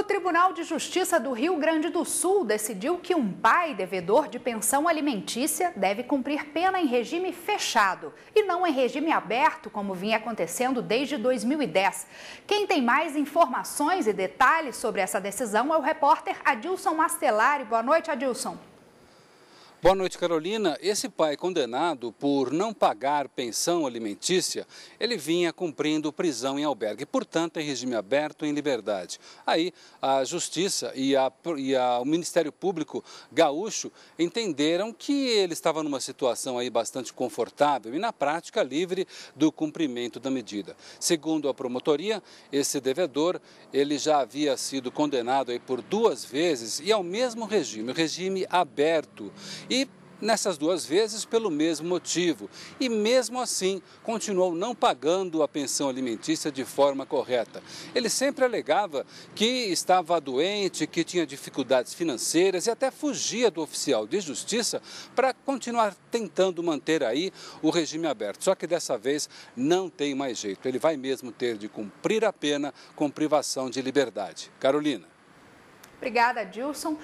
O Tribunal de Justiça do Rio Grande do Sul decidiu que um pai devedor de pensão alimentícia deve cumprir pena em regime fechado e não em regime aberto, como vinha acontecendo desde 2010. Quem tem mais informações e detalhes sobre essa decisão é o repórter Adilson Mastelari. Boa noite, Adilson. Boa noite, Carolina. Esse pai condenado por não pagar pensão alimentícia, ele vinha cumprindo prisão em albergue, portanto, em é regime aberto em liberdade. Aí, a Justiça e, a, e a, o Ministério Público gaúcho entenderam que ele estava numa situação aí bastante confortável e, na prática, livre do cumprimento da medida. Segundo a promotoria, esse devedor, ele já havia sido condenado aí por duas vezes e ao é mesmo regime, o regime aberto e nessas duas vezes pelo mesmo motivo. E mesmo assim, continuou não pagando a pensão alimentícia de forma correta. Ele sempre alegava que estava doente, que tinha dificuldades financeiras e até fugia do oficial de justiça para continuar tentando manter aí o regime aberto. Só que dessa vez não tem mais jeito. Ele vai mesmo ter de cumprir a pena com privação de liberdade. Carolina. Obrigada, Dilson.